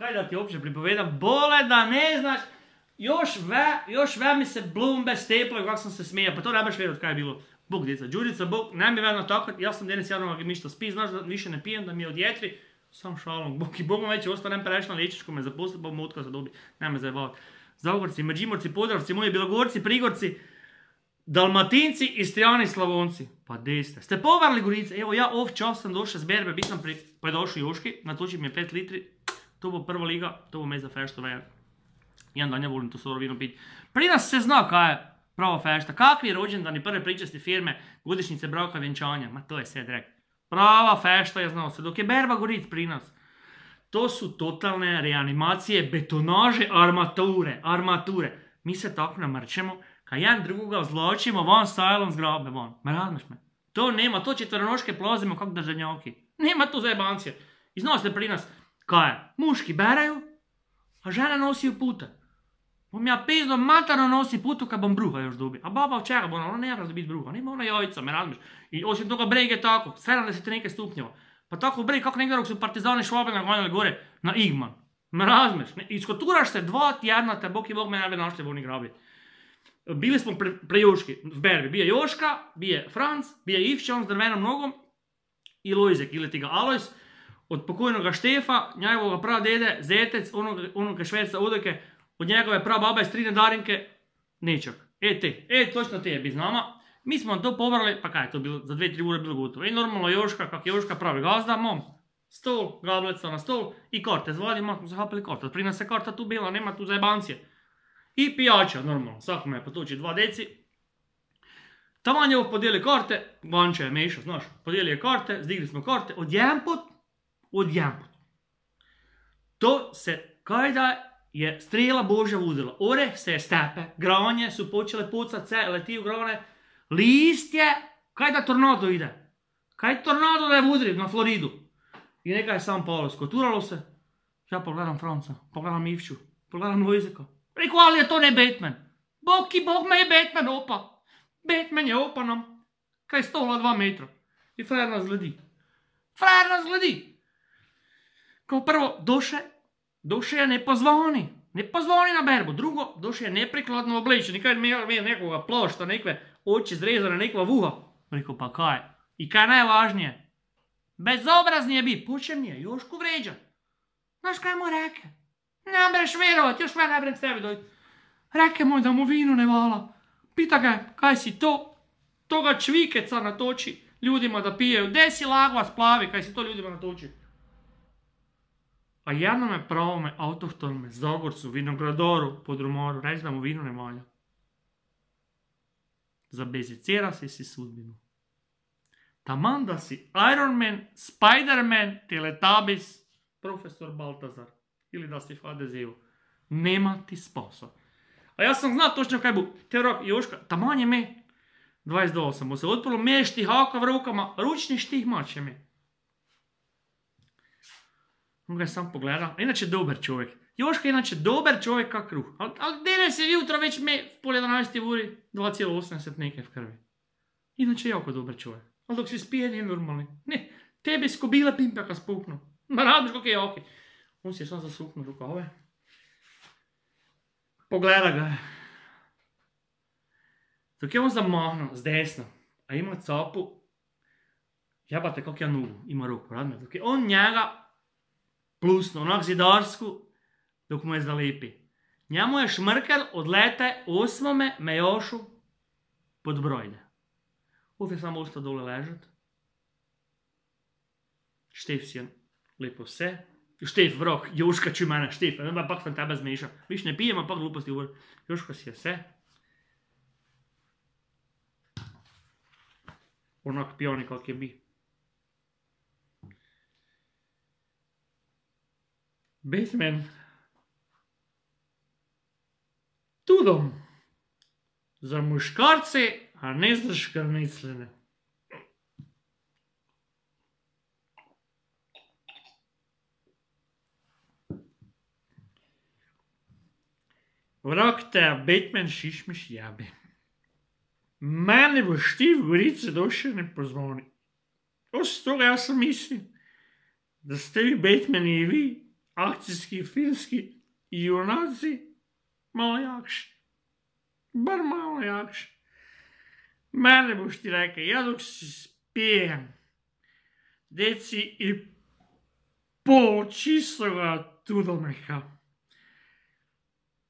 kaj da ti uopće pripovedam, bole da ne znaš, još ve, još ve mi se blumbe steplo kako sam se smijao, pa to ne baš vjerovat kaj je bilo. Bog djeca, Đurica, Bog, ne mi vedno tako, ja sam Denis javno i mišta spi, znaš da više ne pijem, da mi je odjetri, sam šalom, Bog i Bogom već ostanem prešla liječničko me zaposli, pa mu otkaz dobi, me zajebavati. Zagorci, Međimorci, Podravci, moji Bilogorci, Prigorci, Dalmatinci, Istrijani, Slavonci. Pa gdje ste? Ste povarili Gorice? Evo ja ov sam došao s berbe, pa je došao Joški, natoči mi je 5 litri, to bo prva liga, to bo mest za fešto veje. Jedan dan ja volim to sorovino piti. Pri nas se zna kaj je prava fešta. Kakvi rođendani, prve pričasti firme, godišnjice braka vjenčanja. Ma to je sve drek. Prava fešta je znao se. Dok je berba gorit pri nas. To su totalne reanimacije, betonaže, armature, armature. Mi se tako namrčemo, kad jedan drugoga zločimo van sajlom zgrabe, van. Ma razmiš me. To nema, to četvrnoške plazimo kak državnjaki. Nema tu zajebancije. I znao se pri nas, Kaj? Muški beraju, a žene nosijo pute. Bom ja pizdo materno nosi putu, kad bom bruha još dobi. A baba od čega bo ona ne mora biti bruha, ne ona jajca, me razmiš. I osim toga breg je tako, 70 nekaj stupnjeva. Pa tako breg, kako dok su partizani švabe gonjali gore na Igman. Me razmeš, iskoturaš se dva tjedna, te bok i bog me ne bi našli oni grabi. Bili smo pre, Joški, v berbi, bije Joška, bije Franc, bije Ivče, on s drvenom nogom, i Lojzek, ili tega Alojs, od pokojnoga Štefa, njegovog dede, zetec, onog, šveca, švedca udeke od njegove prababe strine Darinke, nečak. E te, e točno te je bi nama. Mi smo to pobrali, pa kaj je to bilo, za dve, tri ure bilo gotovo. I normalno Joška, kak Joška pravi gazda, mom, stol, gableca na stol i karte. Zvali, smo zahapili karte. Pri nas je karta tu bila, nema tu zajebancije. I pijača, normalno, svako me potoči dva deci. Taman je podijeli karte, Vanče je mešao, znaš, podijeli je karte, zdigli smo karte, odjedan pot, odjem. To se, kaj da je strela Božja vzela, oreh se je stepe, granje so počele pucati, se leti v grone, listje, kaj da tornado ide, kaj tornado da je vzri na Floridu. In nekaj je samo polo, skoturalo se, ja pogledam Franca, pogledam Ivšu, pogledam Lojzeka, rekel, ali je to ne Batman, bog ki bog me je Batman opa, Batman je opa nam, kaj stola dva metra. In frajer nas gledi, frajer nas gledi, Kao prvo, duše, duše je ne pozvoni. Ne pozvoni na berbu. Drugo, duše je neprikladno obličen. Nikad mi je nekoga plošta, nekve oči zrezane, nekva vuha. Rekao, pa kaj? I kaj najvažnije? Bezobrazni je bi, počem nije, je Jošku vređa. Znaš kaj mu reke? Ne mreš vjerovat, još mene ne sebi dojti. Reke mu da mu vinu ne vala. Pita ga, kaj si to? Toga čvikeca natoči ljudima da gde Desi lagva splavi, kaj si to ljudima natoči? A javnome pravome autohtonome Zagorcu, Vinogradoru, Podrumoru ne da mu vino ne valja. Zabezicira si si sudbinu. Taman, da si Iron Man, Spider-Man, Teletubbies, profesor Baltazar ili da si hdz Nema ti spasa. A ja sam znao točno kaj bu... Te Joška, taman je me. 28, sam mu se odprlo, mešti haka v rukama, ručni štih mače me. Mogoče sam pogleda, inače dober človek. Joška je inače dober človek, kak kruh. Ampak danes je jutro več me v pol 11 uri 2,80 nekaj v krvi. Inače je jako dober človek. Ampak dok si spije, ni normalno. Ne, tebi skobila pimpa, ka spuknu. Ma radiš, kako je ok. On si je samo zasuknu rokove. Pogleda ga. Tukaj je on zamahno, z desno. A ima copu. Jebate, kako je nugo, ima roko, radno. Tukaj je on njega plusno, onako no, zidarsko, dok mu je zalepi. Njemu je šmrkel odlete osmome mejošu pod brojne. Uf, je samo ostal dole ležati. Štef si je lepo vse. Štef, vrok, Joška, če mene, Štef, ne pa pak sem tebe zmešal. Viš, ne pijem, ampak gluposti govor. Joška si je vse. Onak pijoni, kak je bi. Bateman. Tudom. Za muškarce, a ne za škrnicljene. Vrak te je Bateman šišmiš jabe. Mene boš ti v gorice došel ne pozvoni. To se toga torej, jaz sem mislil, da ste vi Batmani i vi akcijski filmski junaci malo jakši. Bar malo jakši. Mene buš ti rekao, ja dok si spijem, deci i pol čistoga tudomeha.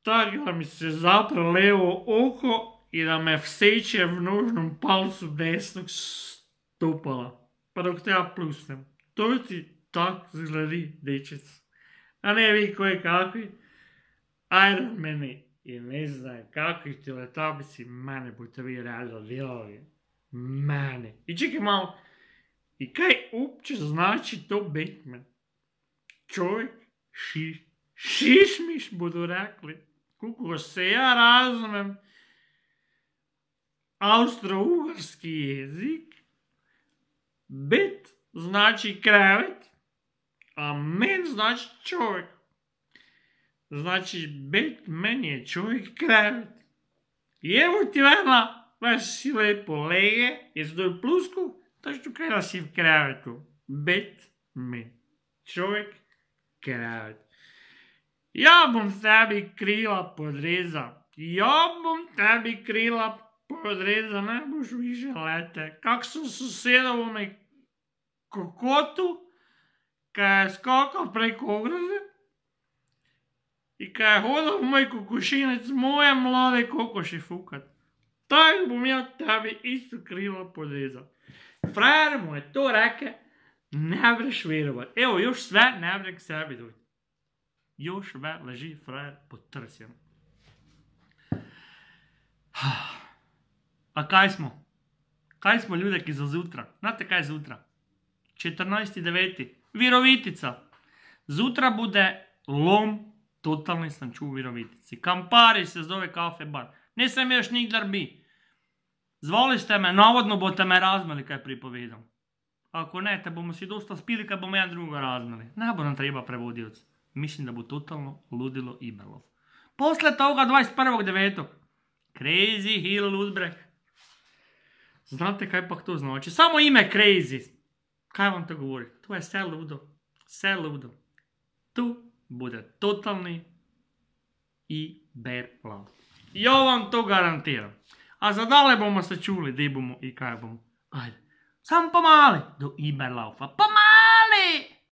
Tako da mi se zapra levo oko i da me vseće v nožnom palcu desnog stopala. Pa dok te ja plusnem. To ti tak zgledi, dečec a ne vi koje kakvi. Iron meni i ne znam kakvi teletabici mane budete vi radili dilovi. Mane. I čekaj malo. I kaj uopće znači to Batman? Čovjek šiš šišmiš budu rekli. Kako se ja razumem austro-ugarski jezik, Bet znači krevet, a men znači čovjek. Znači, bet meni je čovjek krevet. I evo ti vama, vaš si lepo lege, se doj plusku, što krela si v krevetu. Bet men. Čovjek krevet. Ja bom tebi krila podreza. Ja bom tebi krila podreza ne boš više lete. Kak su sosedovo me kokotu, kaj je skakal preko ograde in kaj je hodil v moj kokošinec, moje mlade kokoši fukat. Taj bom jaz tebi isto krilo podrezal. Frajer mu je to rekel, ne breš verovat. Evo, još sve ne breš k sebi dojt. Još ve leži frajer pod trsjem. A kaj smo? Kaj smo ljudje, ki za zutra? Znate kaj je zutra? 14.9. Virovitica. Zutra bude lom, totalni sam čuo u Virovitici. Kampari se zove kafe bar. Nisam još nikdar bi. Zvoli ste me, navodno bote me razmeli kaj pripovedam. Ako ne, te bomo si dosta spili kad bomo jedan drugo razmeli. Ne bo nam treba prevodioc. Mislim da bo totalno ludilo Iberlov. Posle toga 21.9. Crazy Hill Ludbreg. Znate kaj pak to znači? Samo ime Crazy. Crazy. Kaj vam to govori? To je sve ludo. Sve ludo. Tu bude totalni i love. Ja vam to garantiram. A zadale bomo se čuli, di bomo i kaj bomo. Ajde. Sam pomali do Iberlaufa. Pomali!